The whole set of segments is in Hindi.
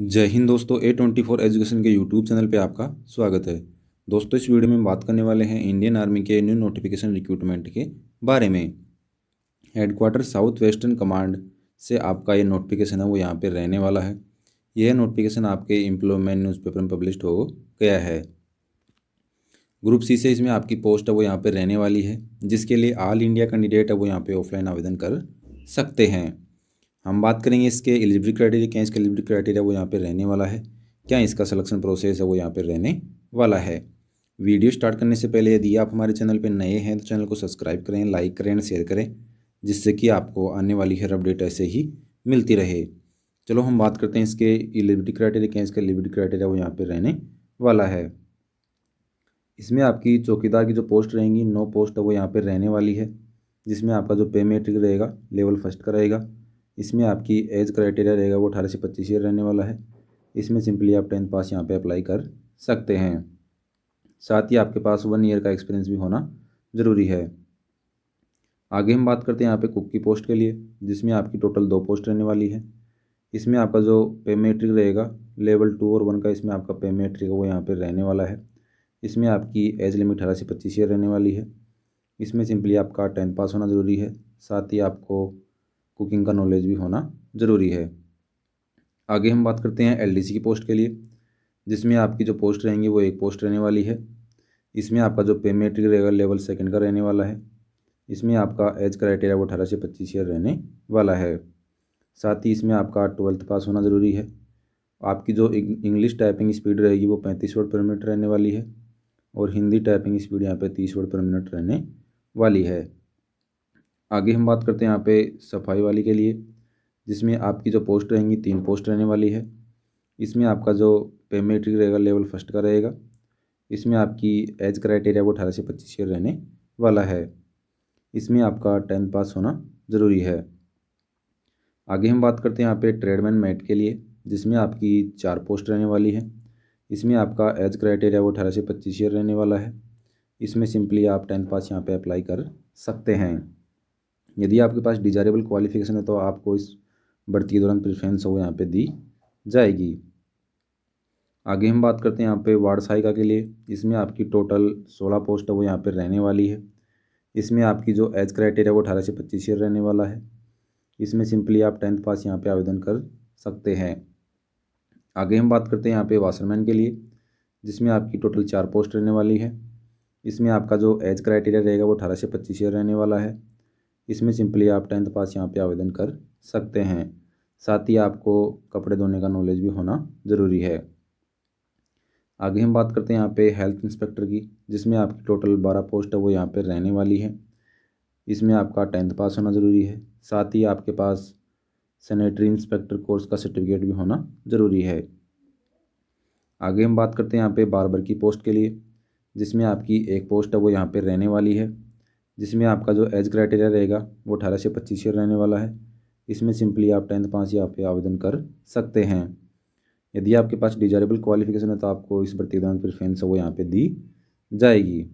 जय हिंद दोस्तों ए ट्वेंटी फोर एजुकेशन के यूट्यूब चैनल पे आपका स्वागत है दोस्तों इस वीडियो में बात करने वाले हैं इंडियन आर्मी के न्यू नोटिफिकेशन रिक्रूटमेंट के बारे में हेडक्वार्टर साउथ वेस्टर्न कमांड से आपका ये नोटिफिकेशन है वो यहाँ पे रहने वाला है यह नोटिफिकेशन आपके इम्प्लॉयमेंट न्यूज़पेपर में पब्लिश हो गया है ग्रुप सी से इसमें आपकी पोस्ट है वो यहाँ पर रहने वाली है जिसके लिए ऑल इंडिया कैंडिडेट है वो यहाँ पर ऑफलाइन आवेदन कर सकते हैं हम बात करेंगे इसके एलिजिबिलिटी क्राइटेरिया क्या इसका एलिजिबिलिटी क्राइटेरिया वो यहाँ पर रहने वाला है क्या इसका सलेक्शन प्रोसेस है वो यहाँ पर रहने वाला है वीडियो स्टार्ट करने से पहले यदि आप हमारे चैनल पर नए हैं तो चैनल को सब्सक्राइब करें लाइक करें शेयर करें जिससे कि आपको आने वाली हर अपडेट ऐसे ही मिलती रहे चलो हम बात करते हैं इसके एलिजिबिलिटी क्राइटेरिया क्या इसका एलिजिबिलिटी क्राइटेरिया वो यहाँ पर रहने वाला है इसमें आपकी चौकीदार की जो पोस्ट रहेंगी नो पोस्ट है वो यहाँ पर रहने वाली है जिसमें आपका जो पे मेट्रिक रहेगा लेवल फर्स्ट का रहेगा इसमें आपकी एज क्राइटेरिया रहेगा वो अठारह से पच्चीस ईयर रहने वाला है इसमें सिंपली आप टेंथ पास यहाँ पे अप्लाई कर सकते हैं साथ ही आपके पास वन ईयर का एक्सपीरियंस भी होना ज़रूरी है आगे हम बात करते हैं यहाँ पे कुक की पोस्ट के लिए जिसमें आपकी टोटल दो पोस्ट रहने वाली है इसमें आपका जो पे मेट्रिक रहेगा लेवल टू और वन का इसमें आपका पे मेट्रिक वो यहाँ पर रहने वाला है इसमें आपकी एज लिमिट अठारह से पच्चीस ईयर रहने वाली है इसमें सिंपली आपका टेंथ पास होना ज़रूरी है साथ ही आपको कुकिंग का नॉलेज भी होना ज़रूरी है आगे हम बात करते हैं एलडीसी की पोस्ट के लिए जिसमें आपकी जो पोस्ट रहेंगी वो एक पोस्ट रहने वाली है इसमें आपका जो पेमेंट रहेगा लेवल सेकेंड का रहने वाला है इसमें आपका एज क्राइटेरिया वो अठारह से पच्चीस ईयर रहने वाला है साथ ही इसमें आपका ट्वेल्थ पास होना ज़रूरी है आपकी जो इंग्लिश टाइपिंग स्पीड रहेगी वो पैंतीस वर्ड पर मिनट रहने वाली है और हिंदी टाइपिंग स्पीड यहाँ पे तीस वर्ड पर मिनट रहने वाली है आगे हम बात करते हैं यहाँ पे सफाई वाली के लिए जिसमें आपकी जो पोस्ट रहेंगी तीन पोस्ट रहने वाली है इसमें आपका जो पे मेट्रिक रहेगा लेवल फर्स्ट का रहेगा इसमें आपकी एज क्राइटेरिया वो अठारह से पच्चीस ईयर रहने वाला है इसमें आपका टेंथ पास होना ज़रूरी है आगे हम बात करते हैं यहाँ पे ट्रेडमैन मेट के लिए जिसमें आपकी चार पोस्ट रहने वाली है इसमें आपका एज क्राइटेरिया वो अठारह से पच्चीस ईयर रहने वाला है इसमें सिंपली आप टेंथ पास यहाँ पे अप्लाई कर सकते हैं यदि आपके पास डिजायरेबल क्वालिफिकेशन है तो आपको इस बढ़ती के दौरान प्रिफ्रेंस वो यहाँ पे दी जाएगी आगे हम बात करते हैं यहाँ पे वार्ड सहायिका के लिए इसमें आपकी टोटल सोलह पोस्ट है वो यहाँ पे रहने वाली है इसमें आपकी जो एज क्राइटेरिया वो अठारह से पच्चीस ईयर रहने वाला है इसमें सिंपली आप टेंथ पास यहाँ पर आवेदन कर सकते हैं आगे हम बात करते हैं यहाँ पे वाशरमैन के लिए जिसमें आपकी टोटल चार पोस्ट रहने वाली है इसमें आपका जो एज क्राइटेरिया रहेगा वो अठारह से पच्चीस ईयर रहने वाला है इसमें सिंपली आप टेंथ पास यहाँ पे आवेदन कर सकते हैं साथ ही आपको कपड़े धोने का नॉलेज भी होना ज़रूरी है आगे हम बात करते हैं यहाँ पे हेल्थ इंस्पेक्टर की जिसमें आपकी टोटल बारह पोस्ट है वो यहाँ पे रहने वाली है इसमें आपका टेंथ पास होना ज़रूरी है साथ ही आपके पास सैनिटरी इंस्पेक्टर कोर्स का सर्टिफिकेट भी होना ज़रूरी है आगे हम बात करते हैं यहाँ पर बारबर की पोस्ट के लिए जिसमें आपकी एक पोस्ट है वो यहाँ पर रहने वाली है जिसमें आपका जो एज क्राइटेरिया रहेगा वो अठारह से पच्चीस ईयर रहने वाला है इसमें सिंपली आप टेंथ पास या पे आवेदन कर सकते हैं यदि आपके पास डिजायरेबल क्वालिफिकेशन है तो आपको इस भर्ती प्रिफ्रेंस वो यहाँ पे दी जाएगी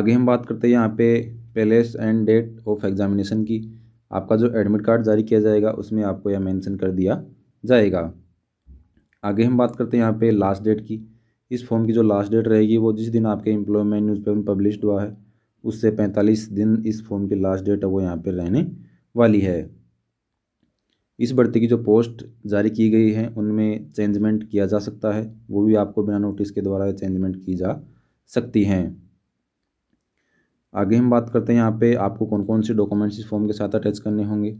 आगे हम बात करते हैं यहाँ पे place and date of examination की आपका जो एडमिट कार्ड जारी किया जाएगा उसमें आपको यह मेंशन कर दिया जाएगा आगे हम बात करते हैं यहाँ पे लास्ट डेट की इस फॉर्म की जो लास्ट डेट रहेगी वो जिस दिन आपके एम्प्लॉयमेंट न्यूज़पेपर में पब्लिश हुआ है उससे पैंतालीस दिन इस फॉर्म की लास्ट डेट है वो यहाँ पर रहने वाली है इस भर्ती की जो पोस्ट जारी की गई है उनमें चेंजमेंट किया जा सकता है वो भी आपको बिना नोटिस के द्वारा चेंजमेंट की जा सकती हैं आगे हम बात करते हैं यहाँ पे आपको कौन कौन से डॉक्यूमेंट्स इस फॉर्म के साथ अटैच करने होंगे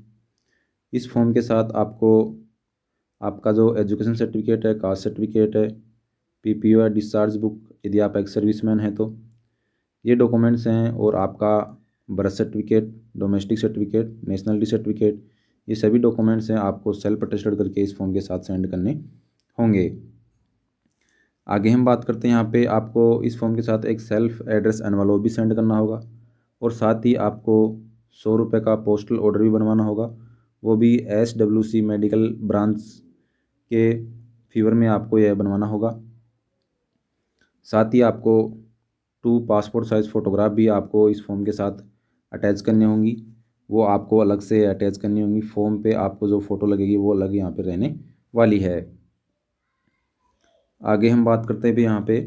इस फॉर्म के साथ आपको आपका जो एजुकेशन सर्टिफिकेट है कास्ट सर्टिफिकेट है पीपीओ है डिस्चार्ज बुक यदि आप एक सर्विसमैन हैं तो ये डॉक्यूमेंट्स हैं और आपका birth certificate domestic certificate nationality certificate ये सभी डॉक्यूमेंट्स हैं आपको सेल्फ अटेस्टेड करके इस फॉर्म के साथ सेंड करने होंगे आगे हम बात करते हैं यहाँ पे आपको इस फॉर्म के साथ एक सेल्फ एड्रेस एनवलो भी सेंड करना होगा और साथ ही आपको सौ रुपये का पोस्टल ऑर्डर भी बनवाना होगा वो भी S W C medical branch के फीवर में आपको यह बनवाना होगा साथ ही आपको टू पासपोर्ट साइज़ फ़ोटोग्राफ भी आपको इस फॉर्म के साथ अटैच करनी होंगी वो आपको अलग से अटैच करनी होंगी फॉर्म पे आपको जो फ़ोटो लगेगी वो अलग यहाँ पे रहने वाली है आगे हम बात करते हैं भी यहाँ पे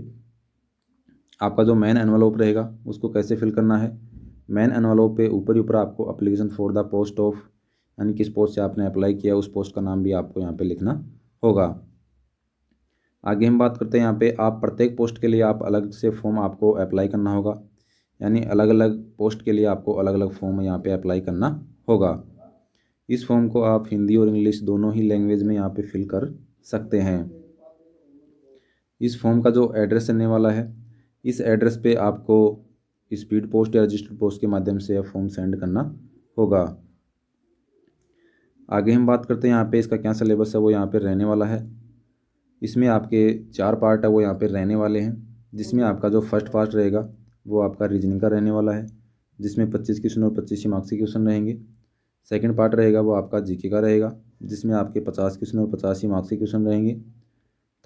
आपका जो मेन एनवलोप रहेगा उसको कैसे फिल करना है मेन एनवलोप पे ऊपर ही ऊपर आपको application for the post of यानी किस पोस्ट से आपने अप्लाई किया उस पोस्ट का नाम भी आपको यहाँ पर लिखना होगा आगे हम बात करते हैं यहाँ पे आप प्रत्येक पोस्ट के लिए आप अलग से फॉर्म आपको अप्लाई करना होगा यानी अलग अलग पोस्ट के लिए आपको अलग अलग फॉर्म यहाँ पे अप्लाई करना होगा इस फॉर्म को आप हिंदी और इंग्लिश दोनों ही लैंग्वेज में यहाँ पे फिल कर सकते हैं इस फॉर्म का जो एड्रेस रहने वाला है इस एड्रेस पे आपको स्पीड पोस्ट या रजिस्टर्ड पोस्ट के माध्यम से यह फॉर्म सेंड करना होगा आगे हम बात करते हैं यहाँ पे इसका क्या सिलेबस है वो यहाँ पे रहने वाला है इसमें आपके चार पार्ट है वो यहाँ पे रहने वाले हैं जिसमें हम्म। आपका जो फर्स्ट पार्ट रहेगा वो आपका रीजनिंग का रहने वाला है जिसमें पच्चीस क्वेश्चन और पच्चीस ही मार्क्स के क्वेश्चन रहेंगे सेकेंड पार्ट रहेगा वो आपका जीके का रहेगा जिसमें आपके पचास क्वेश्चन और पचास ही मार्क्स के क्वेश्चन रहेंगे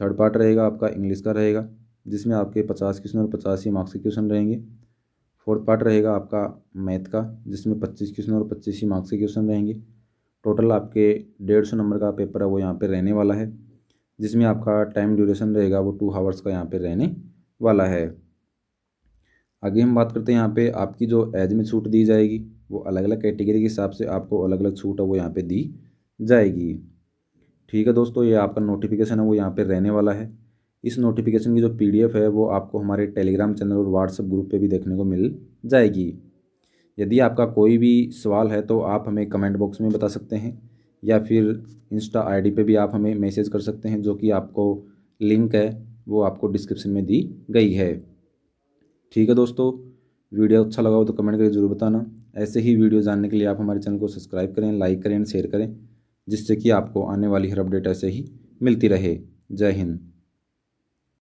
थर्ड पार्ट रहेगा आपका इंग्लिश का रहेगा जिसमें आपके पचास क्वेश्चन और पचास ही मार्क्स के क्वेश्चन रहेंगे फोर्थ पार्ट रहेगा आपका मैथ का जिसमें पच्चीस क्वेश्चन और पच्चीस ही मार्क्स के क्वेश्चन रहेंगे टोटल आपके डेढ़ सौ नंबर का पेपर है वो यहाँ पे रहने वाला है जिसमें आपका टाइम ड्यूरेशन रहेगा वो टू हावर्स का यहाँ पे रहने वाला है आगे हम बात करते हैं यहाँ पे आपकी जो एज में छूट दी जाएगी वो अलग अलग कैटेगरी के हिसाब से आपको अलग अलग छूट है वो यहाँ पर दी जाएगी ठीक है दोस्तों ये आपका नोटिफिकेशन है वो यहाँ पर रहने वाला है इस नोटिफिकेशन की जो पीडीएफ है वो आपको हमारे टेलीग्राम चैनल और व्हाट्सएप ग्रुप पे भी देखने को मिल जाएगी यदि आपका कोई भी सवाल है तो आप हमें कमेंट बॉक्स में बता सकते हैं या फिर इंस्टा आईडी पे भी आप हमें मैसेज कर सकते हैं जो कि आपको लिंक है वो आपको डिस्क्रिप्शन में दी गई है ठीक है दोस्तों वीडियो अच्छा लगा हो तो कमेंट करके ज़रूर बताना ऐसे ही वीडियो जानने के लिए आप हमारे चैनल को सब्सक्राइब करें लाइक करें शेयर करें जिससे कि आपको आने वाली हर अपडेट ऐसे ही मिलती रहे जय हिंद